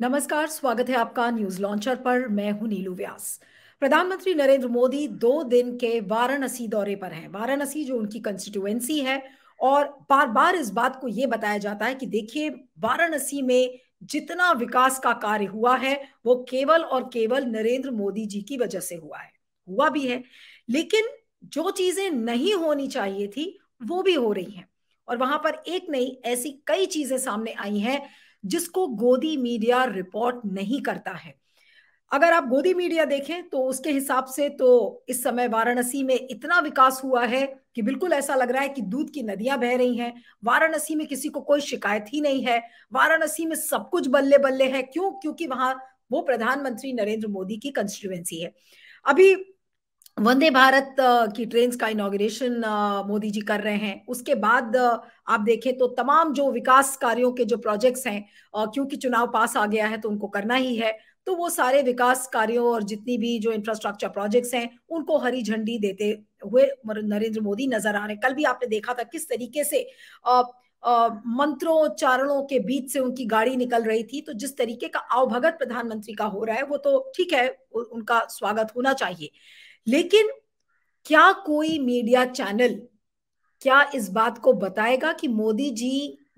नमस्कार स्वागत है आपका न्यूज लॉन्चर पर मैं हूं नीलू व्यास प्रधानमंत्री नरेंद्र मोदी दो दिन के वाराणसी दौरे पर हैं वाराणसी जो उनकी कंस्टिट्यूएंसी है और बार बार इस बात को ये बताया जाता है कि देखिए वाराणसी में जितना विकास का कार्य हुआ है वो केवल और केवल नरेंद्र मोदी जी की वजह से हुआ है हुआ भी है लेकिन जो चीजें नहीं होनी चाहिए थी वो भी हो रही हैं और वहां पर एक नई ऐसी कई चीजें सामने आई हैं जिसको गोदी मीडिया रिपोर्ट नहीं करता है अगर आप गोदी मीडिया देखें तो उसके हिसाब से तो इस समय वाराणसी में इतना विकास हुआ है कि बिल्कुल ऐसा लग रहा है कि दूध की नदियां बह रही हैं वाराणसी में किसी को कोई शिकायत ही नहीं है वाराणसी में सब कुछ बल्ले बल्ले है क्यों क्योंकि वहां वो प्रधानमंत्री नरेंद्र मोदी की कंस्टिट्यूएंसी है अभी वंदे भारत की ट्रेन का इनोग्रेशन मोदी जी कर रहे हैं उसके बाद आप देखें तो तमाम जो विकास कार्यों के जो प्रोजेक्ट्स हैं क्योंकि चुनाव पास आ गया है तो उनको करना ही है तो वो सारे विकास कार्यों और जितनी भी जो इंफ्रास्ट्रक्चर प्रोजेक्ट्स हैं उनको हरी झंडी देते हुए नरेंद्र मोदी नजर आ रहे हैं कल भी आपने देखा था किस तरीके से आ, मंत्रोच्चारणों के बीच से उनकी गाड़ी निकल रही थी तो जिस तरीके का आवभगत प्रधानमंत्री का हो रहा है वो तो ठीक है उनका स्वागत होना चाहिए लेकिन क्या कोई मीडिया चैनल क्या इस बात को बताएगा कि मोदी जी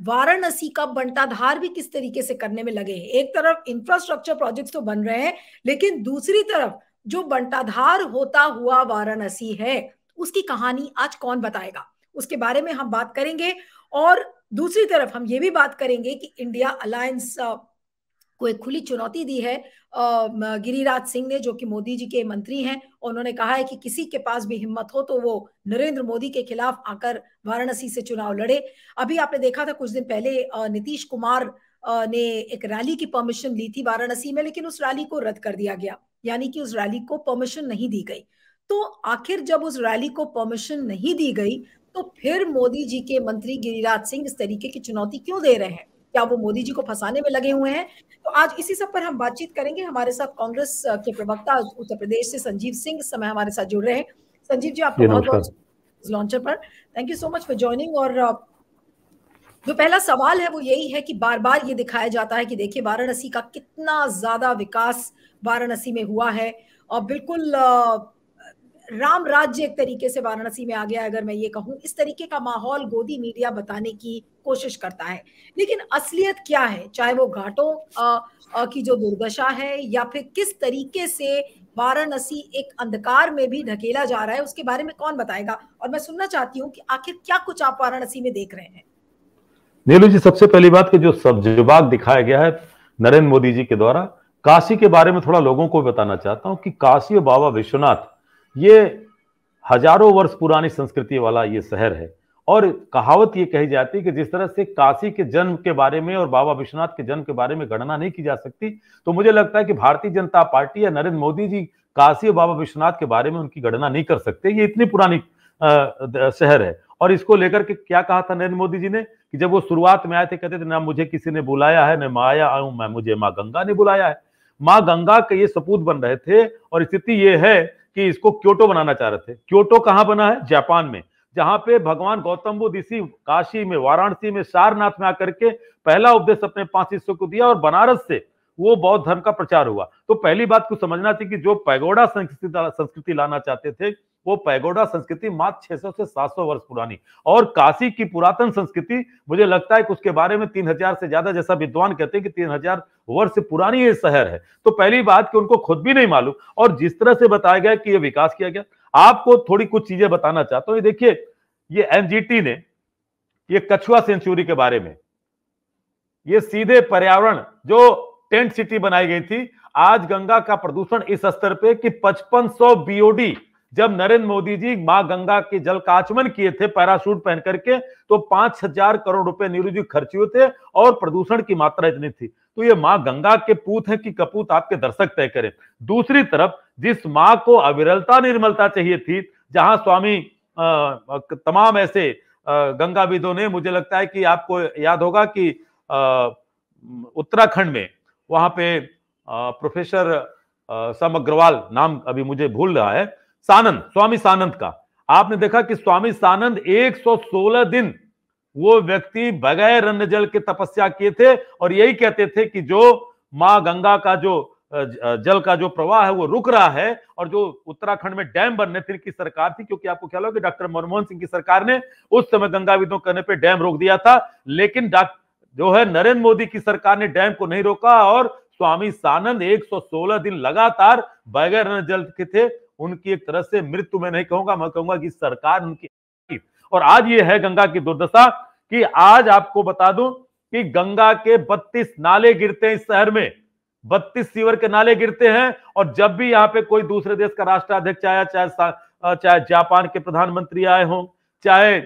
वाराणसी का बंटाधार भी किस तरीके से करने में लगे हैं एक तरफ इंफ्रास्ट्रक्चर प्रोजेक्ट्स तो बन रहे हैं लेकिन दूसरी तरफ जो बंटाधार होता हुआ वाराणसी है उसकी कहानी आज कौन बताएगा उसके बारे में हम बात करेंगे और दूसरी तरफ हम ये भी बात करेंगे कि इंडिया अलायंस को एक खुली चुनौती दी है गिरिराज सिंह ने जो कि मोदी जी के मंत्री हैं उन्होंने कहा है कि किसी के पास भी हिम्मत हो तो वो नरेंद्र मोदी के खिलाफ आकर वाराणसी से चुनाव लड़े अभी आपने देखा था कुछ दिन पहले नीतीश कुमार ने एक रैली की परमिशन ली थी वाराणसी में लेकिन उस रैली को रद्द कर दिया गया यानी कि उस रैली को परमिशन नहीं दी गई तो आखिर जब उस रैली को परमिशन नहीं दी गई तो फिर मोदी जी के मंत्री गिरिराज सिंह इस तरीके की चुनौती क्यों दे रहे हैं क्या वो मोदी जी को फंसाने में लगे हुए हैं तो आज इसी सब पर हम बातचीत करेंगे हमारे साथ कांग्रेस के प्रवक्ता उत्तर प्रदेश से संजीव सिंह समय हमारे साथ जुड़ रहे हैं संजीव जी आपको बहुत बहुत लॉन्चर पर thank you so much for joining और जो पहला सवाल है वो यही है कि बार बार ये दिखाया जाता है कि देखिए वाराणसी का कितना ज्यादा विकास वाराणसी में हुआ है और बिल्कुल राम राज्य एक तरीके से वाराणसी में आ गया अगर मैं ये कहूँ इस तरीके का माहौल गोदी मीडिया बताने की कोशिश करता है लेकिन असलियत क्या है चाहे वो घाटों की जो दुर्दशा है या फिर किस तरीके से वाराणसी एक अंधकार में भी ढकेला जा रहा है उसके बारे में कौन बताएगा और मैं सुनना चाहती हूँ कि आखिर क्या कुछ आप वाराणसी में देख रहे हैं नीलू जी सबसे पहली बात कि जो सब्जवाग दिखाया गया है नरेंद्र मोदी जी के द्वारा काशी के बारे में थोड़ा लोगों को बताना चाहता हूँ कि काशी और बाबा विश्वनाथ ये हजारों वर्ष पुरानी संस्कृति वाला ये शहर है और कहावत ये कही जाती है कि जिस तरह से काशी के जन्म के बारे में और बाबा विश्वनाथ के जन्म के बारे में गणना नहीं की जा सकती तो मुझे लगता है कि भारतीय जनता पार्टी या नरेंद्र मोदी जी काशी और बाबा विश्वनाथ के बारे में उनकी गणना नहीं कर सकते ये इतनी पुरानी शहर है और इसको लेकर के क्या कहा था नरेंद्र मोदी जी ने कि जब वो शुरुआत में आए थे कहते थे ना मुझे किसी ने बुलाया है न माया आया आऊं मैं मुझे माँ गंगा ने बुलाया है माँ गंगा के ये सपूत बन रहे थे और स्थिति ये है कि इसको क्योटो बनाना चाह रहे थे क्योटो कहाँ बना है जापान में जहां पे भगवान गौतम बुद्ध इसी काशी में वाराणसी में सारनाथ में आकर के पहला उपदेश अपने पांच शिष्यों को दिया और बनारस से वो बौद्ध धर्म का प्रचार हुआ तो पहली बात को समझना चाहिए कि जो पैगोडा संस्कृति संस्कृति लाना चाहते थे वो पैगोडा संस्कृति मात्र 600 से 700 वर्ष पुरानी और काशी की पुरातन संस्कृति मुझे लगता है कि उसके बारे में 3000 से ज्यादा जैसा विद्वान कहते हैं कि 3000 वर्ष पुरानी ये शहर है तो पहली बात कि उनको खुद भी नहीं मालूम और जिस तरह से बताया गया कि यह विकास किया गया आपको थोड़ी कुछ चीजें बताना चाहता हूं देखिए ये एनजीटी ने ये कछुआ सेंचुरी के बारे में ये सीधे पर्यावरण जो टेंट सिटी बनाई गई थी आज गंगा का प्रदूषण इस स्तर पे कि 5500 बीओडी जब नरेंद्र मोदी जी माँ गंगा के जल का आचमन किए थे पैराशूट पहन करके तो पांच हजार करोड़ रुपए नीरू जी खर्च हुए थे और प्रदूषण की मात्रा इतनी थी तो ये माँ गंगा के पूत है कि कपूत आपके दर्शक तय करें दूसरी तरफ जिस माँ को अविरलता निर्मलता चाहिए थी जहां स्वामी आ, तमाम ऐसे गंगाविदों ने मुझे लगता है कि आपको याद होगा कि उत्तराखंड में वहां पे आ, प्रोफेसर सम अग्रवाल नाम अभी मुझे भूल रहा है सानंद स्वामी सानंद का आपने देखा कि स्वामी सानंद 116 दिन वो व्यक्ति बगैर अन्न जल के तपस्या किए थे और यही कहते थे कि जो माँ गंगा का जो जल का जो प्रवाह है वो रुक रहा है और जो उत्तराखंड में डैम बनने थे की सरकार थी क्योंकि आपको ख्याल हो कि डॉक्टर मनमोहन सिंह की सरकार ने उस समय गंगा विधो करने पर डैम रोक दिया था लेकिन जो है नरेंद्र मोदी की सरकार ने डैम को नहीं रोका और स्वामी सानंद 116 दिन लगातार बगैर जल के थे उनकी एक तरह से मृत्यु में नहीं कहूंगा मैं कहूंगा कि सरकार उनकी और आज ये है गंगा की दुर्दशा कि आज आपको बता दूं कि गंगा के 32 नाले गिरते हैं इस शहर में 32 सीवर के नाले गिरते हैं और जब भी यहाँ पे कोई दूसरे देश का राष्ट्राध्यक्ष आया चाहे चाहे जापान के प्रधानमंत्री आए हों चाहे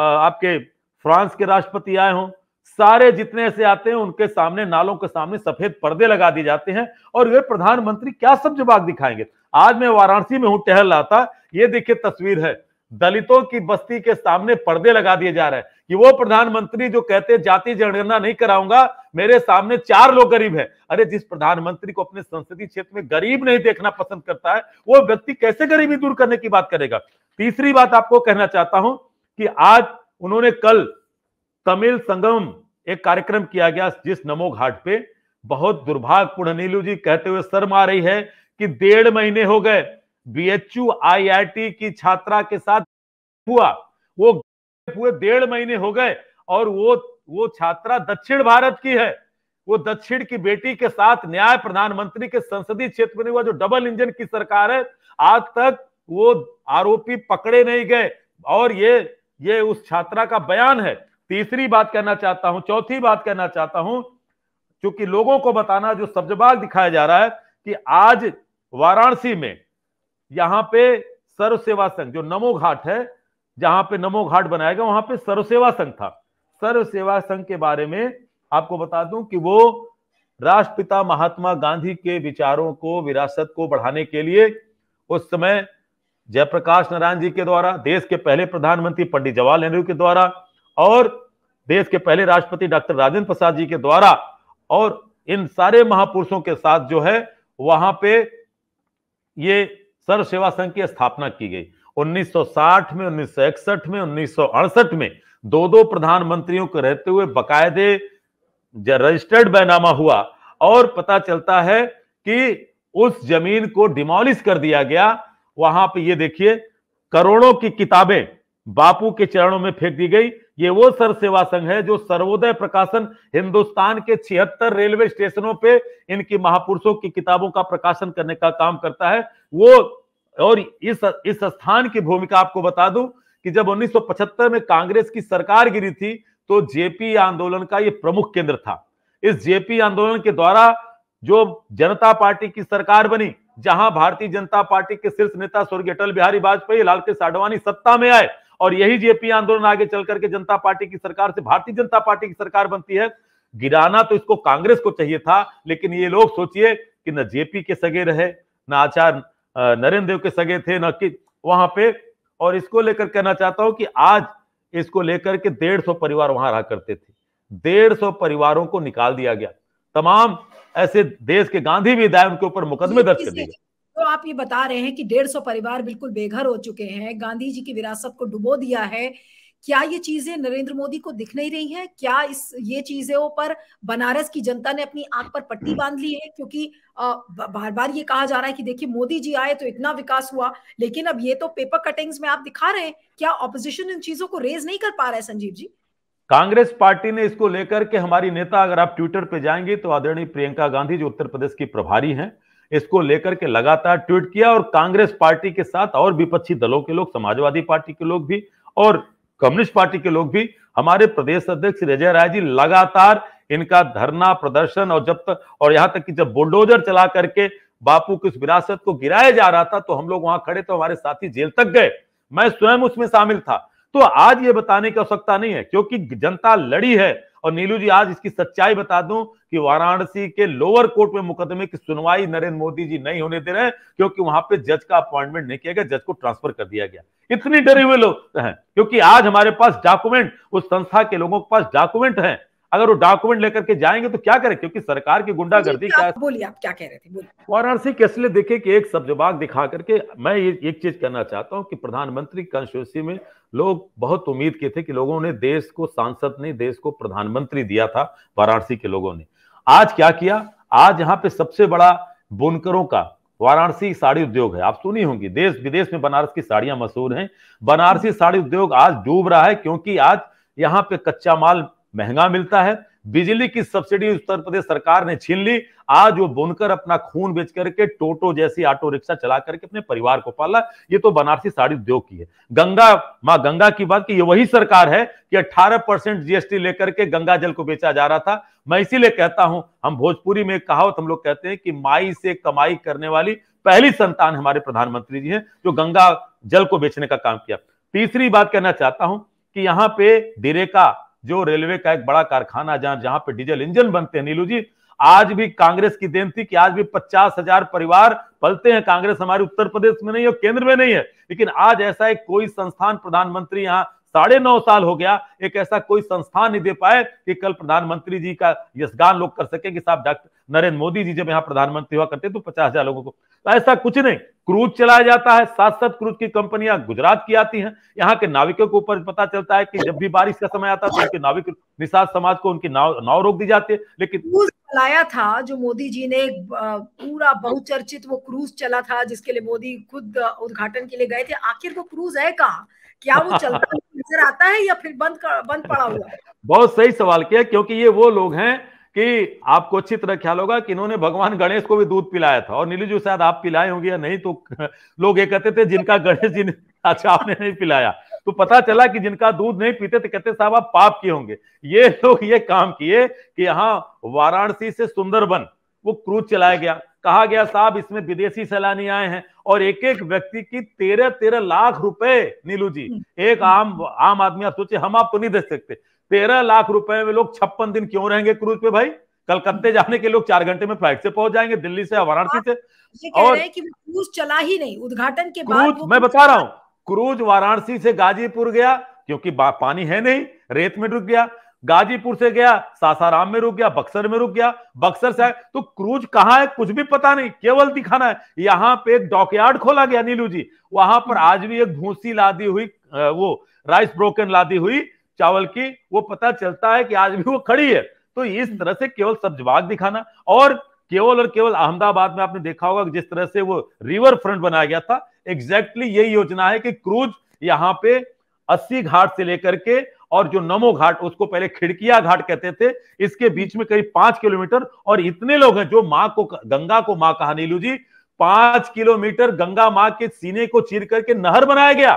आपके फ्रांस के राष्ट्रपति आए हों सारे जितने ऐसे आते हैं उनके सामने नालों के सामने सफेद पर्दे लगा दिए जाते हैं और वे प्रधानमंत्री क्या सब जवाब दिखाएंगे आज मैं वाराणसी में हूं टहल रहा था ये देखिए तस्वीर है दलितों की बस्ती के सामने पर्दे लगा दिए जा रहे हैं कि वो प्रधानमंत्री जो कहते हैं जाति जनगणना नहीं कराऊंगा मेरे सामने चार लोग गरीब है अरे जिस प्रधानमंत्री को अपने संसदीय क्षेत्र में गरीब नहीं देखना पसंद करता है वो व्यक्ति कैसे गरीबी दूर करने की बात करेगा तीसरी बात आपको कहना चाहता हूं कि आज उन्होंने कल तमिल संगम एक कार्यक्रम किया गया जिस नमो घाट पे बहुत दुर्भाग्यपूर्ण नीलू जी कहते हुए शर्म आ रही है कि डेढ़ महीने हो गए बीएचयू आईआईटी की छात्रा के साथ हुआ वो पूरे डेढ़ महीने हो गए और वो वो छात्रा दक्षिण भारत की है वो दक्षिण की बेटी के साथ न्याय प्रधानमंत्री के संसदीय क्षेत्र में हुआ जो डबल इंजन की सरकार है आज तक वो आरोपी पकड़े नहीं गए और ये ये उस छात्रा का बयान है तीसरी बात कहना चाहता हूं चौथी बात कहना चाहता हूं क्योंकि लोगों को बताना जो सब्जबाग दिखाया जा रहा है कि आज वाराणसी में यहां पे सर्व सेवा संघ जो नमो घाट है जहां पे नमो घाट बनाया गया वहां पे सर्व सेवा संघ था सर्व सेवा संघ के बारे में आपको बता दूं कि वो राष्ट्रपिता महात्मा गांधी के विचारों को विरासत को बढ़ाने के लिए उस समय जयप्रकाश नारायण जी के द्वारा देश के पहले प्रधानमंत्री पंडित जवाहरलाल नेहरू के द्वारा और देश के पहले राष्ट्रपति डॉक्टर राजेंद्र प्रसाद जी के द्वारा और इन सारे महापुरुषों के साथ जो है वहां पे ये सर्व सेवा संघ की स्थापना की गई 1960 में 1961 में उन्नीस में दो दो प्रधानमंत्रियों के रहते हुए बकायदे रजिस्टर्ड बैनामा हुआ और पता चलता है कि उस जमीन को डिमोलिश कर दिया गया वहां पे ये देखिए करोड़ों की किताबें बापू के चरणों में फेंक दी गई ये वो सर सेवा संघ है जो सर्वोदय प्रकाशन हिंदुस्तान के छिहत्तर रेलवे स्टेशनों पे इनकी महापुरुषों की किताबों का प्रकाशन करने का काम करता है वो और इस इस स्थान की भूमिका आपको बता दूं कि जब 1975 में कांग्रेस की सरकार गिरी थी तो जेपी आंदोलन का ये प्रमुख केंद्र था इस जेपी आंदोलन के द्वारा जो जनता पार्टी की सरकार बनी जहां भारतीय जनता पार्टी के शीर्ष नेता स्वर्गीय अटल बिहारी वाजपेयी लालकृष्ण आडवाणी सत्ता में आए और यही जेपी आंदोलन आगे चल करके जनता पार्टी की सरकार से भारतीय जनता पार्टी की सरकार बनती है गिराना तो इसको कांग्रेस को चाहिए था लेकिन ये लोग सोचिए कि न जेपी के सगे रहे न आचार्य नरेंद्र देव के सगे थे न कि वहां पे और इसको लेकर कहना चाहता हूं कि आज इसको लेकर के डेढ़ सौ परिवार वहां रहा करते थे डेढ़ सौ परिवारों को निकाल दिया गया तमाम ऐसे देश के गांधी भी दाए उनके ऊपर मुकदमे दर्ज कर दिए गए तो आप ये बता रहे हैं कि डेढ़ सौ परिवार बिल्कुल बेघर हो चुके हैं गांधी जी की विरासत को डुबो दिया है क्या ये चीजें नरेंद्र मोदी को दिख नहीं रही है क्या इस ये चीजों पर बनारस की जनता ने अपनी आंख पर पट्टी बांध ली है क्योंकि बार बार ये कहा जा रहा है कि देखिए मोदी जी आए तो इतना विकास हुआ लेकिन अब ये तो पेपर कटिंग्स में आप दिखा रहे हैं क्या ऑपोजिशन इन चीजों को रेज नहीं कर पा रहा है संजीव जी कांग्रेस पार्टी ने इसको लेकर के हमारी नेता अगर आप ट्विटर पे जाएंगे तो आदरणीय प्रियंका गांधी जो उत्तर प्रदेश की प्रभारी हैं इसको लेकर के लगातार ट्वीट किया और कांग्रेस पार्टी के साथ और विपक्षी दलों के लोग समाजवादी पार्टी के लोग भी और कम्युनिस्ट पार्टी के लोग भी हमारे प्रदेश अध्यक्ष विजय राय जी लगातार इनका धरना प्रदर्शन और जब तक और यहां तक कि जब बुलडोजर चला करके बापू की उस विरासत को गिराया जा रहा था तो हम लोग वहां खड़े तो हमारे साथी जेल तक गए मैं स्वयं उसमें शामिल था तो आज ये बताने की आवश्यकता नहीं है क्योंकि जनता लड़ी है और नीलू जी आज इसकी सच्चाई बता दूं कि वाराणसी के लोअर कोर्ट में मुकदमे की सुनवाई नरेंद्र मोदी जी नहीं होने दे रहे क्योंकि वहां पे जज का अपॉइंटमेंट नहीं किया गया जज को ट्रांसफर कर दिया गया इतनी डरे हुए लोग हैं क्योंकि आज हमारे पास डॉक्यूमेंट उस संस्था के लोगों के पास डॉक्यूमेंट है अगर वो डॉक्यूमेंट लेकर के जाएंगे तो क्या करें क्योंकि सरकार की गुंडागर्दी क्या बोलिए आप क्या कह रहे थे वाराणसी के इसलिए देखे कि एक सब्जबाग दिखा करके मैं ये एक चीज कहना चाहता हूँ कि प्रधानमंत्री कॉन्स्टिट्यूंसी में लोग बहुत उम्मीद किए थे कि लोगों ने देश को सांसद ने देश को प्रधानमंत्री दिया था वाराणसी के लोगों ने आज क्या किया आज यहाँ पे सबसे बड़ा बुनकरों का वाराणसी साड़ी उद्योग है आप सुनी होंगी देश विदेश में बनारस की साड़ियां मशहूर हैं बनारसी साड़ी उद्योग आज डूब रहा है क्योंकि आज यहाँ पे कच्चा माल महंगा मिलता है बिजली की सब्सिडी उत्तर प्रदेश सरकार ने छीन ली आज वो बुनकर अपना खून बेच करके टोटो जैसी ऑटो रिक्शा चला करके अपने परिवार को पाला ये तो बनारसी साड़ी उद्योग की है गंगा माँ गंगा की बात की ये वही सरकार है कि 18 परसेंट जीएसटी लेकर के गंगा जल को बेचा जा रहा था मैं इसीलिए कहता हूं हम भोजपुरी में कहावत हम लोग कहते हैं कि माई से कमाई करने वाली पहली संतान हमारे प्रधानमंत्री जी है जो गंगा जल को बेचने का काम किया तीसरी बात कहना चाहता हूं कि यहाँ पे दिरेका जो रेलवे का एक बड़ा कारखाना जहां जहां पे डीजल इंजन बनते हैं नीलू जी आज भी कांग्रेस की देन थी कि आज भी पचास हजार परिवार पलते हैं कांग्रेस हमारे उत्तर प्रदेश में नहीं है केंद्र में नहीं है लेकिन आज ऐसा एक कोई संस्थान प्रधानमंत्री यहाँ साढ़े नौ साल हो गया एक ऐसा कोई संस्थान नहीं दे पाए कि कल प्रधानमंत्री जी का यशगान लोग कर सके कि साहब डॉक्टर नरेंद्र मोदी जी जब यहाँ प्रधानमंत्री हुआ करते तो पचास हजार लोगों को तो ऐसा कुछ नहीं क्रूज चलाया जाता है साथ साथ क्रूज की कंपनियां गुजरात की आती हैं यहाँ के नाविकों के ऊपर पता चलता है कि जब भी बारिश का समय आता है तो उनके नाविक निषाद समाज को उनकी नाव नाव रोक दी जाती है लेकिन क्रूज चलाया था जो मोदी जी ने पूरा बहुचर्चित वो क्रूज चला था जिसके लिए मोदी खुद उद्घाटन के लिए गए थे आखिर वो क्रूज है कहा क्या वो चलता नजर आता है या फिर बंद कर, बंद पड़ा हुआ बहुत सही सवाल किया क्योंकि ये वो लोग हैं कि आपको अच्छी तरह ख्याल होगा कि इन्होंने भगवान गणेश को भी दूध पिलाया था और नीलू जी शायद आप पिलाए होंगे या नहीं तो लोग ये कहते थे जिनका गणेश जी ने अच्छा आपने नहीं पिलाया तो पता चला कि जिनका दूध नहीं पीते थे कहते साहब आप पाप किए होंगे ये लोग ये काम किए कि यहाँ वाराणसी से सुंदरबन वो क्रूज चलाया गया कहा गया साहब इसमें विदेशी सैलानी आए हैं और एक एक व्यक्ति की तेरह तेरह लाख रुपए नीलू जी हम्म। एक आम आम आदमी आप सोचिए हम आपको नहीं दे सकते तेरह लाख रुपए में लोग छप्पन दिन क्यों रहेंगे क्रूज पे भाई कलकत्ते जाने के लोग चार घंटे में फ्लाइट से पहुंच जाएंगे दिल्ली से वाराणसी से और क्रूज चला ही नहीं उद्घाटन के बाद मैं बता रहा हूँ क्रूज वाराणसी से गाजीपुर गया क्योंकि पानी है नहीं रेत में डूब गया गाजीपुर से गया सासाराम में रुक गया बक्सर में रुक गया बक्सर से आए तो क्रूज कहां है कुछ भी पता नहीं केवल दिखाना है यहाँ पे एक डॉकयार्ड खोला गया नीलू जी वहां पर आज भी एक भूसी लादी हुई वो राइस ब्रोकन लादी हुई चावल की वो पता चलता है कि आज भी वो खड़ी है तो इस तरह से केवल सब्जवाग दिखाना और केवल और केवल अहमदाबाद में आपने देखा होगा जिस तरह से वो रिवर फ्रंट बनाया गया था एग्जैक्टली exactly यही योजना है कि क्रूज यहाँ पे अस्सी घाट से लेकर के और जो नमो घाट उसको पहले खिड़किया घाट कहते थे इसके बीच में करीब पांच किलोमीटर और इतने लोग हैं जो माँ को गंगा को माँ कहा नीलू जी पांच किलोमीटर गंगा माँ के सीने को चीर करके नहर बनाया गया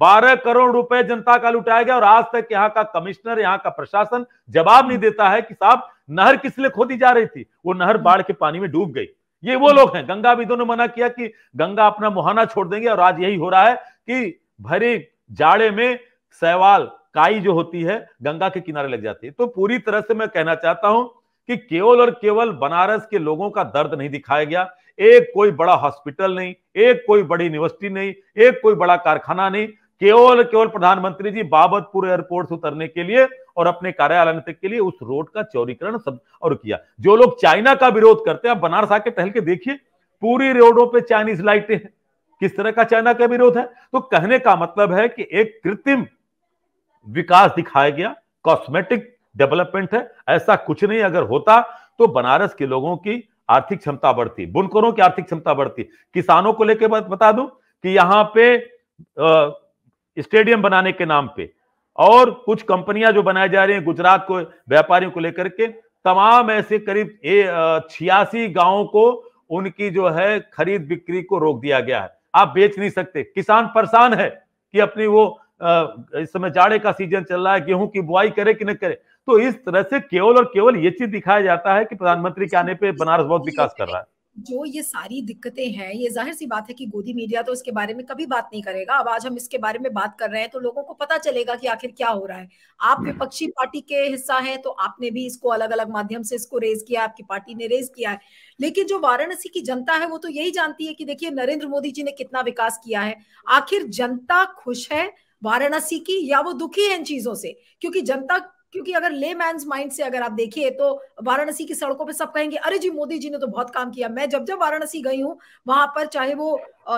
बारह करोड़ रुपए जनता का लुटाया गया और आज तक यहाँ का कमिश्नर यहाँ का प्रशासन जवाब नहीं देता है कि साहब नहर किस लिए खोदी जा रही थी वो नहर बाढ़ के पानी में डूब गई ये वो लोग हैं गंगा विदों ने मना किया कि गंगा अपना मुहाना छोड़ देंगे और आज यही हो रहा है कि भरे जाड़े में सहवाल काई जो होती है गंगा के किनारे लग जाती है तो पूरी तरह से मैं कहना चाहता हूं कि केवल और केवल बनारस के लोगों का दर्द नहीं दिखाया गया एक कोई बड़ा हॉस्पिटल नहीं एक कोई बड़ी यूनिवर्सिटी नहीं एक कोई बड़ा कारखाना नहीं केवल केवल प्रधानमंत्री जी बाबतपुर एयरपोर्ट से उतरने के लिए और अपने कार्यालय तक के लिए उस रोड का चौरीकरण सब और किया जो लोग चाइना का विरोध करते हैं आप बनारस आके टहल के देखिए पूरी रोडों पे चाइनीज लाइटें हैं किस तरह का चाइना का विरोध है तो कहने का मतलब है कि एक कृत्रिम विकास दिखाया गया कॉस्मेटिक डेवलपमेंट है ऐसा कुछ नहीं अगर होता तो बनारस के लोगों की आर्थिक क्षमता बढ़ती बुनकरों की आर्थिक क्षमता बढ़ती किसानों को लेकर बता दूं कि यहां पे स्टेडियम बनाने के नाम पे और कुछ कंपनियां जो बनाई जा रही हैं गुजरात को व्यापारियों को लेकर के तमाम ऐसे करीब छियासी गांवों को उनकी जो है खरीद बिक्री को रोक दिया गया है आप बेच नहीं सकते किसान परेशान है कि अपनी वो इस समय जाड़े का सीजन चल रहा है गेहूं की बुआई करे कि न करे तो इस तरह से केवल और केवल ये चीज दिखाया जाता है कि प्रधानमंत्री के आने पर बनारस बहुत विकास कर रहा है जो ये सारी दिक्कतें हैं ये जाहिर सी बात है कि गोदी मीडिया तो इसके बारे में कभी बात नहीं करेगा अब आज हम इसके बारे में बात कर रहे हैं तो लोगों को पता चलेगा कि आखिर क्या हो रहा है आप हम्म। विपक्षी पार्टी के हिस्सा हैं तो आपने भी इसको अलग अलग माध्यम से इसको रेज किया आपकी पार्टी ने रेज किया है लेकिन जो वाराणसी की जनता है वो तो यही जानती है कि देखिए नरेंद्र मोदी जी ने कितना विकास किया है आखिर जनता खुश है वाराणसी की या वो दुखी है इन चीजों से क्योंकि जनता क्योंकि अगर ले मैं माइंड से अगर आप देखिए तो वाराणसी की सड़कों पे सब कहेंगे अरे जी मोदी जी ने तो बहुत काम किया मैं जब जब वाराणसी गई हूँ वहां पर चाहे वो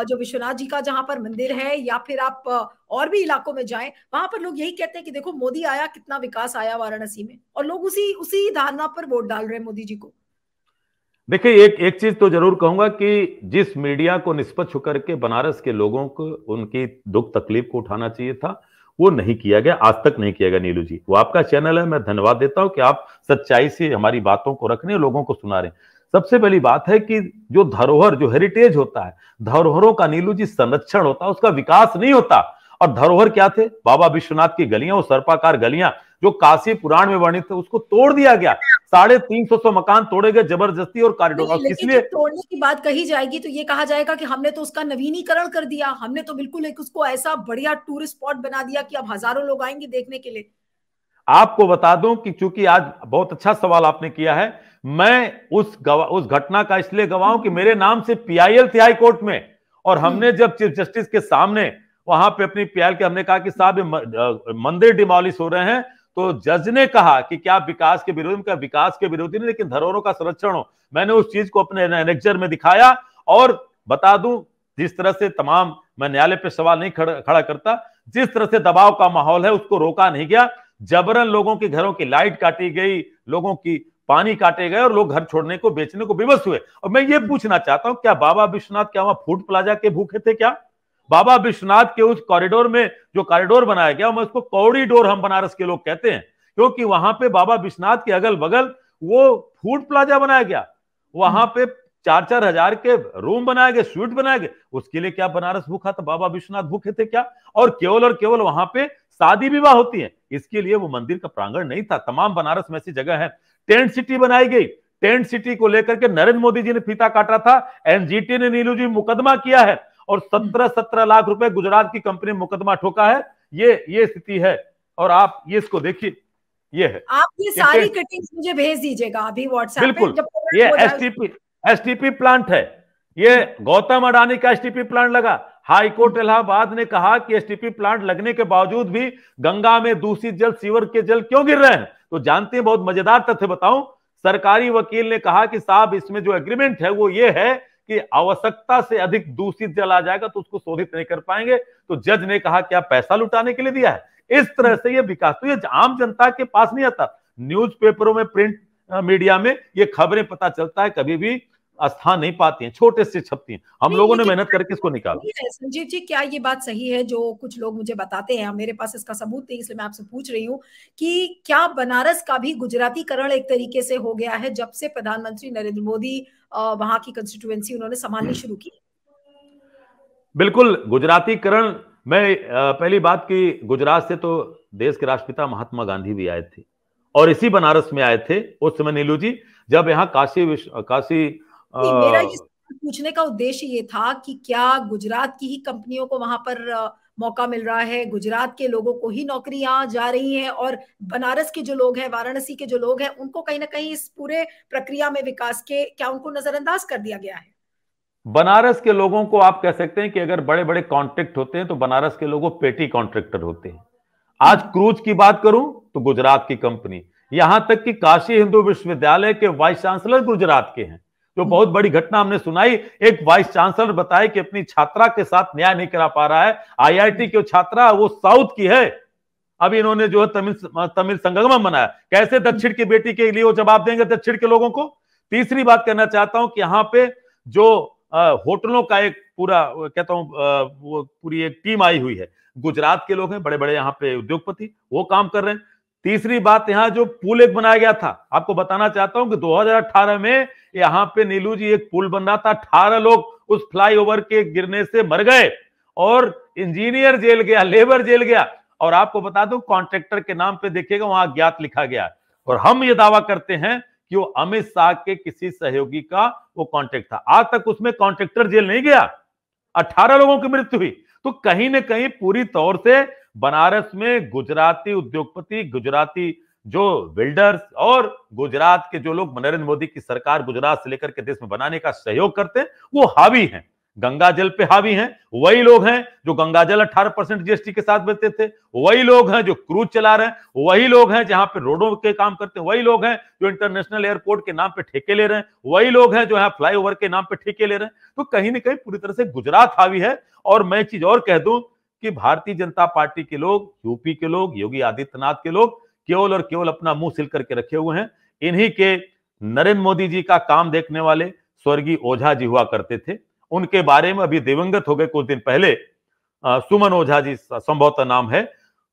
जो विश्वनाथ जी का जहां पर मंदिर है या फिर आप और भी इलाकों में जाएं वहां पर लोग यही कहते हैं कि देखो मोदी आया कितना विकास आया वाराणसी में और लोग उसी उसी धारणा पर वोट डाल रहे हैं मोदी जी को देखिए एक एक चीज तो जरूर कहूंगा कि जिस मीडिया को निष्पक्ष होकर के बनारस के लोगों को उनकी दुख तकलीफ को उठाना चाहिए था वो नहीं किया गया आज तक नहीं किया गया नीलू जी वो आपका चैनल है मैं धन्यवाद देता हूं कि आप सच्चाई से हमारी बातों को रखने लोगों को सुना रहे हैं सबसे पहली बात है कि जो धरोहर जो हेरिटेज होता है धरोहरों का नीलू जी संरक्षण होता है उसका विकास नहीं होता और धरोहर क्या थे बाबा विश्वनाथ की गलियां वो सर्पाकार गलियां जो काशी पुराण में वर्णित थे उसको तोड़ दिया गया साढ़े तीन सौ सौ मकान तोड़े गए जबरदस्ती और कॉरिडोर इसलिए तोड़ने की बात कही जाएगी तो ये कहा जाएगा कि हमने तो उसका नवीनीकरण कर दिया हमने तो बिल्कुल एक उसको ऐसा बढ़िया टूरिस्ट स्पॉट बना दिया कि अब हजारों लोग आएंगे देखने के लिए आपको बता दूं कि चूंकि आज बहुत अच्छा सवाल आपने किया है मैं उस गवा, उस घटना का इसलिए गवाऊं कि हम्म। मेरे नाम से पीआईएल थे हाई कोर्ट में और हम्म। हमने जब चीफ जस्टिस के सामने वहां पे अपनी पीआईएल के हमने कहा कि साहब मंदिर डिमोलिश हो रहे हैं तो जज ने कहा कि क्या विकास के विरोध में विकास के विरोधी नहीं लेकिन धरोहरों का संरक्षण हो मैंने उस चीज को अपने एनेक्चर में दिखाया और बता दूं जिस तरह से तमाम मैं न्यायालय पे सवाल नहीं खड़, खड़ा करता जिस तरह से दबाव का माहौल है उसको रोका नहीं गया जबरन लोगों के घरों की लाइट काटी गई लोगों की पानी काटे गए और लोग घर छोड़ने को बेचने को विवश हुए और मैं ये पूछना चाहता हूं क्या बाबा विश्वनाथ क्या वहां फूड प्लाजा के भूखे थे क्या बाबा विश्वनाथ के उस कॉरिडोर में जो कॉरिडोर बनाया गया मैं उसको कौड़ीडोर हम बनारस के लोग कहते हैं क्योंकि वहां पे बाबा विश्वनाथ के अगल बगल वो फूड प्लाजा बनाया गया वहां पे चार चार हजार के रूम बनाए गए स्वीट बनाए गए उसके लिए क्या बनारस भूखा था बाबा विश्वनाथ भूखे थे क्या और केवल और केवल वहां पे शादी विवाह होती है इसके लिए वो मंदिर का प्रांगण नहीं था तमाम बनारस में ऐसी जगह है टेंट सिटी बनाई गई टेंट सिटी को लेकर के नरेंद्र मोदी जी ने फीता काटा था एनजीटी ने नीलू जी मुकदमा किया है और सत्रह सत्रह लाख रुपए गुजरात की कंपनी मुकदमा ठोका है ये ये स्थिति है और आप ये इसको देखिए ये है आप ये सारी कटिंग्स मुझे भेज दीजिएगा अभी व्हाट्सएप बिल्कुल ये एसटीपी एसटीपी प्लांट है ये गौतम अडानी का एसटीपी प्लांट लगा हाईकोर्ट इलाहाबाद ने कहा कि एसटीपी प्लांट लगने के बावजूद भी गंगा में दूषित जल सीवर के जल क्यों गिर रहे हैं तो जानते हैं बहुत मजेदार तथ्य बताऊं सरकारी वकील ने कहा कि साहब इसमें जो एग्रीमेंट है वो ये है कि आवश्यकता से अधिक दूषित जल आ जाएगा तो उसको शोधित नहीं कर पाएंगे तो जज ने कहा कि आप पैसा लुटाने के लिए दिया है इस तरह से ये विकास तो ये आम जनता के पास नहीं आता न्यूज पेपरों में प्रिंट मीडिया में ये खबरें पता चलता है कभी भी स्थान नहीं पाती हैं छोटे से छपती हैं हम लोगों ने मेहनत करके इसको तो निकाला संजीव जी क्या ये बात सही है जो कुछ लोग मुझे बताते हैं मेरे पास इसका सबूत नहीं इसलिए मैं आपसे पूछ रही हूँ कि क्या बनारस का भी गुजरातीकरण एक तरीके से हो गया है जब से प्रधानमंत्री नरेंद्र मोदी वहां की कंस्टिट्यूएंसी उन्होंने संभालनी हम्म। शुरू की बिल्कुल गुजरातीकरण मैं पहली बात की गुजरात से तो देश के राष्ट्रपिता महात्मा गांधी भी आए थे और इसी बनारस में आए थे उस समय नीलू जी जब यहाँ काशी विश्व काशी पूछने का उद्देश्य ये था कि क्या गुजरात की ही कंपनियों को वहां पर मौका मिल रहा है गुजरात के लोगों को ही नौकरियां जा रही हैं और बनारस के जो लोग हैं वाराणसी के जो लोग हैं उनको कहीं ना कहीं इस पूरे प्रक्रिया में विकास के क्या उनको नजरअंदाज कर दिया गया है बनारस के लोगों को आप कह सकते हैं कि अगर बड़े बड़े कॉन्ट्रैक्ट होते हैं तो बनारस के लोगों पेटी कॉन्ट्रैक्टर होते हैं आज हम्म। क्रूज की बात करूं तो गुजरात की कंपनी यहां तक कि काशी हिंदू विश्वविद्यालय के वाइस चांसलर गुजरात के हैं जो बहुत बड़ी घटना हमने सुनाई एक वाइस चांसलर बताए कि अपनी छात्रा के साथ न्याय नहीं करा पा रहा है आईआईटी की छात्रा वो साउथ की है अब इन्होंने जो है तमिल तमिल संगम मनाया कैसे दक्षिण की बेटी के लिए वो जवाब देंगे दक्षिण के लोगों को तीसरी बात कहना चाहता हूं कि यहाँ पे जो होटलों का एक पूरा कहता हूँ वो पूरी एक टीम आई हुई है गुजरात के लोग हैं बड़े बड़े यहाँ पे उद्योगपति वो काम कर रहे हैं तीसरी बात यहां जो पुल एक बनाया गया था आपको बताना चाहता हूं कि 2018 में यहां पे नीलू जी एक पुल बन रहा था अठारह लोग उस फ्लाईओवर के गिरने से मर गए और इंजीनियर जेल गया लेबर जेल गया और आपको बता दूं कॉन्ट्रेक्टर के नाम पे देखिएगा वहां अज्ञात लिखा गया और हम ये दावा करते हैं कि वो अमित शाह के किसी सहयोगी का वो कॉन्ट्रैक्ट था आज तक उसमें कॉन्ट्रेक्टर जेल नहीं गया अठारह लोगों की मृत्यु हुई तो कहीं ना कहीं पूरी तौर से बनारस में गुजराती उद्योगपति गुजराती जो बिल्डर्स और गुजरात के जो लोग नरेंद्र मोदी की सरकार गुजरात से लेकर के देश में बनाने का सहयोग करते हैं वो हावी हैं गंगा जल पे हावी हैं वही लोग हैं जो गंगा जल अठारह परसेंट जीएसटी के साथ बेचते थे वही लोग हैं जो क्रूज चला रहे हैं वही लोग हैं जहां पे रोडों के काम करते हैं वही लोग हैं जो इंटरनेशनल एयरपोर्ट के नाम पे ठेके ले रहे हैं वही लोग हैं जो यहाँ फ्लाईओवर के नाम पे ठेके ले रहे हैं तो कहीं ना कहीं पूरी तरह से गुजरात हावी है और मैं चीज और कह दूं कि भारतीय जनता पार्टी के लोग यूपी के लोग योगी आदित्यनाथ के लोग केवल और केवल अपना मुंह सिल करके रखे हुए हैं इन्हीं के नरेंद्र मोदी जी का काम देखने वाले स्वर्गीय ओझा जी हुआ करते थे उनके बारे में अभी दिवंगत हो गए कुछ दिन पहले आ, सुमन ओझा जी संभवतः नाम है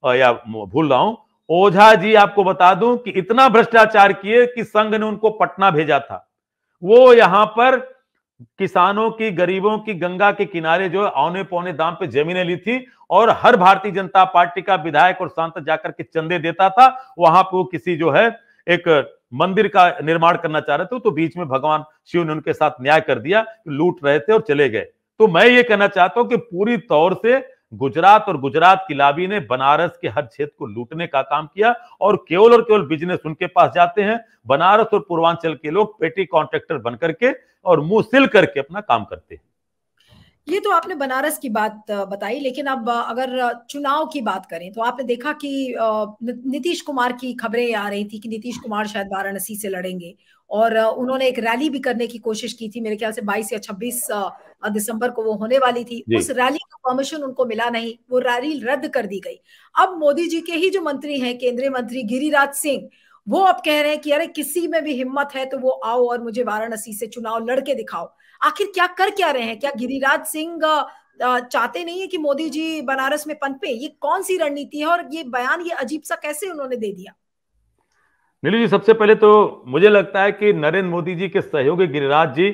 आ, या भूल रहा हूं ओझा जी आपको बता दूं कि इतना भ्रष्टाचार किए कि संघ ने उनको पटना भेजा था वो यहां पर किसानों की गरीबों की गंगा के किनारे जो औने पौने दाम पे जमीनें ली थी और हर भारतीय जनता पार्टी का विधायक और सांसद जाकर के चंदे देता था वहां पर वो किसी जो है एक मंदिर का निर्माण करना चाह रहे थे तो बीच में भगवान शिव ने उनके साथ न्याय कर दिया लूट रहे थे और चले गए तो मैं ये कहना चाहता हूं कि पूरी तौर से गुजरात और गुजरात की लाबी ने बनारस के हर क्षेत्र को लूटने का काम किया और केवल और केवल बिजनेस उनके पास जाते हैं बनारस और पूर्वांचल के लोग पेटी कॉन्ट्रेक्टर बनकर के और मुंह सिल करके अपना काम करते हैं ये तो आपने बनारस की बात बताई लेकिन अब अगर चुनाव की बात करें तो आपने देखा कि नीतीश कुमार की खबरें आ रही थी कि नीतीश कुमार शायद वाराणसी से लड़ेंगे और उन्होंने एक रैली भी करने की कोशिश की थी मेरे ख्याल से 22 या 26 दिसंबर को वो होने वाली थी उस रैली का परमिशन उनको मिला नहीं वो रैली रद्द कर दी गई अब मोदी जी के ही जो मंत्री हैं केंद्रीय मंत्री गिरिराज सिंह वो अब कह रहे हैं कि अरे किसी में भी हिम्मत है तो वो आओ और मुझे वाराणसी से चुनाव लड़के दिखाओ आखिर क्या कर क्या रहे हैं क्या गिरिराज सिंह चाहते नहीं है कि मोदी जी बनारस में पनपे ये कौन सी रणनीति है और ये बयान ये अजीब सा कैसे उन्होंने दे दिया नीलू जी सबसे पहले तो मुझे लगता है कि नरेंद्र मोदी जी के सहयोगी गिरिराज जी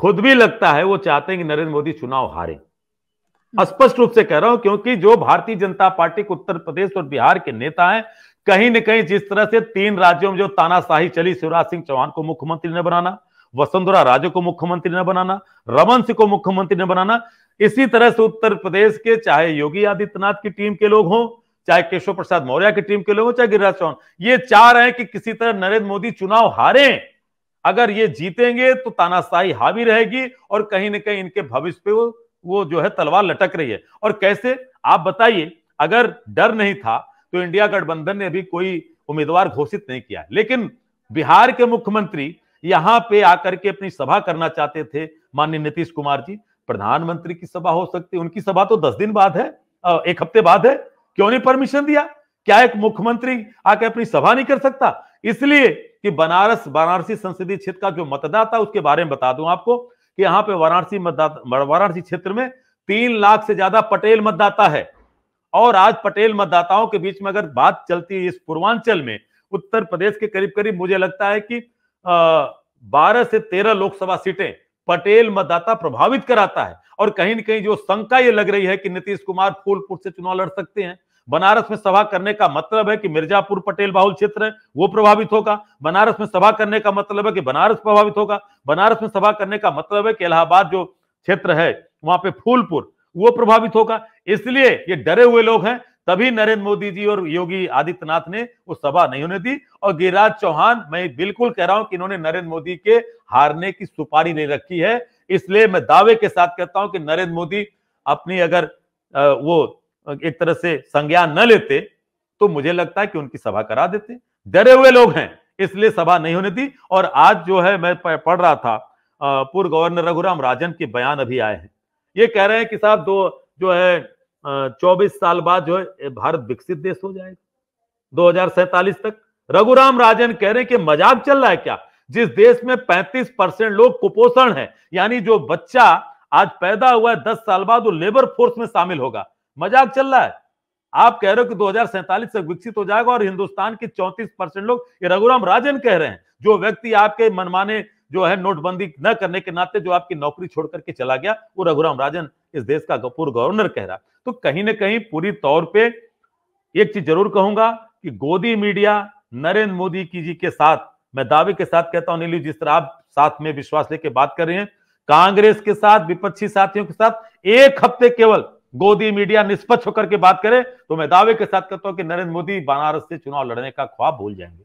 खुद भी लगता है वो चाहते हैं कि नरेंद्र मोदी चुनाव हारे हम्म। स्पष्ट रूप से कह रहा हूं क्योंकि जो भारतीय जनता पार्टी के उत्तर प्रदेश और बिहार के नेता हैं कहीं न कहीं जिस तरह से तीन राज्यों में जो तानाशाही चली शिवराज सिंह चौहान को मुख्यमंत्री ने बनाना वसुंधरा राजे को मुख्यमंत्री ने बनाना रमन सिंह को मुख्यमंत्री न बनाना इसी तरह से उत्तर प्रदेश के चाहे योगी आदित्यनाथ की टीम के लोग हों चाहे केशव प्रसाद मौर्य की टीम के लोग हों चाहे गिरिराज चौहान ये चाह रहे हैं कि किसी तरह नरेंद्र मोदी चुनाव हारे अगर ये जीतेंगे तो तानाशाही हावी रहेगी और कहीं ना कहीं इनके भविष्य पे वो जो है तलवार लटक रही है और कैसे आप बताइए अगर डर नहीं था तो इंडिया गठबंधन ने अभी कोई उम्मीदवार घोषित नहीं किया लेकिन बिहार के मुख्यमंत्री यहां पे आकर के अपनी सभा करना चाहते थे माननीय नीतीश कुमार जी प्रधानमंत्री की सभा हो सकती उनकी सभा तो दस दिन बाद है एक हफ्ते बाद है क्यों नहीं परमिशन दिया क्या एक मुख्यमंत्री आकर अपनी सभा नहीं कर सकता इसलिए कि बनारस वाराणसी संसदीय क्षेत्र का जो मतदाता उसके बारे में बता दूं आपको कि यहां पे वाराणसी मतदाता वाराणसी क्षेत्र में तीन लाख से ज्यादा पटेल मतदाता है और आज पटेल मतदाताओं के बीच में अगर बात चलती है इस पूर्वांचल में उत्तर प्रदेश के करीब करीब मुझे लगता है कि बारह से तेरह लोकसभा सीटें पटेल मतदाता प्रभावित कराता है और कहीं ना कहीं जो शंका ये लग रही है कि नीतीश कुमार फूलपुर से चुनाव लड़ सकते हैं बनारस में सभा करने का मतलब है कि मिर्जापुर पटेल बाहुल क्षेत्र है वो प्रभावित होगा बनारस में सभा करने का मतलब है कि बनारस प्रभावित होगा बनारस में सभा करने का मतलब है कि इलाहाबाद जो क्षेत्र है वहां पे फूलपुर वो प्रभावित होगा इसलिए ये डरे हुए लोग हैं तभी नरेंद्र मोदी जी और योगी आदित्यनाथ ने वो सभा नहीं होने दी और गिरिराज चौहान मैं बिल्कुल कह रहा हूं कि इन्होंने नरेंद्र मोदी के हारने की सुपारी नहीं रखी है इसलिए मैं दावे के साथ कहता हूं कि नरेंद्र मोदी अपनी अगर वो एक तरह से संज्ञान न लेते तो मुझे लगता है कि उनकी सभा करा देते डरे हुए लोग हैं इसलिए सभा नहीं होने दी और आज जो है मैं पढ़ रहा था पूर्व गवर्नर रघुराम राजन के बयान अभी आए हैं ये कह रहे हैं कि साहब दो जो है चौबीस साल बाद जो है भारत विकसित देश हो जाएगा दो तक रघुराम राजन कह रहे हैं कि मजाक चल रहा है क्या जिस देश में 35 परसेंट लोग कुपोषण है यानी जो बच्चा आज पैदा हुआ है दस साल बाद वो लेबर फोर्स में शामिल होगा मजाक चल रहा है आप कह रहे हो कि दो से विकसित हो जाएगा और हिंदुस्तान के 34 परसेंट लोग ये रघुराम राजन कह रहे हैं जो व्यक्ति आपके मनमाने जो है नोटबंदी न करने के नाते जो आपकी नौकरी छोड़ करके चला गया वो रघुराम राजन इस देश का पूर्व गवर्नर कह रहा तो कहीं ना कहीं पूरी तौर पे एक चीज जरूर कहूंगा कि गोदी मीडिया नरेंद्र मोदी की जी के साथ मैं दावे के साथ कहता हूं नीलू जिस तरह आप साथ में विश्वास लेके बात कर रहे हैं कांग्रेस के साथ विपक्षी साथियों के साथ एक हफ्ते केवल गोदी मीडिया निष्पक्ष होकर के बात करे तो मैं दावे के साथ कहता हूं कि नरेंद्र मोदी बनारस से चुनाव लड़ने का ख्वाब भूल जाएंगे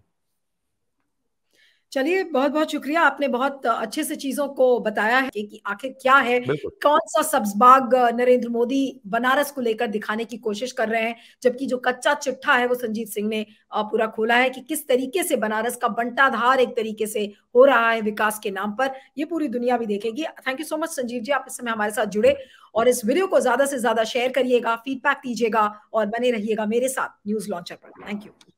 चलिए बहुत बहुत शुक्रिया आपने बहुत अच्छे से चीजों को बताया है कि आखिर क्या है कौन सा सब्जबाग नरेंद्र मोदी बनारस को लेकर दिखाने की कोशिश कर रहे हैं जबकि जो कच्चा चिट्ठा है वो संजीव सिंह ने पूरा खोला है कि किस तरीके से बनारस का बंटाधार एक तरीके से हो रहा है विकास के नाम पर ये पूरी दुनिया भी देखेगी thank you so much Sanjeev ji आप इस समय हमारे साथ जुड़े और इस वीडियो को ज्यादा से ज्यादा शेयर करिएगा फीडबैक दीजिएगा और बने रहिएगा मेरे साथ न्यूज लॉन्चर पर थैंक यू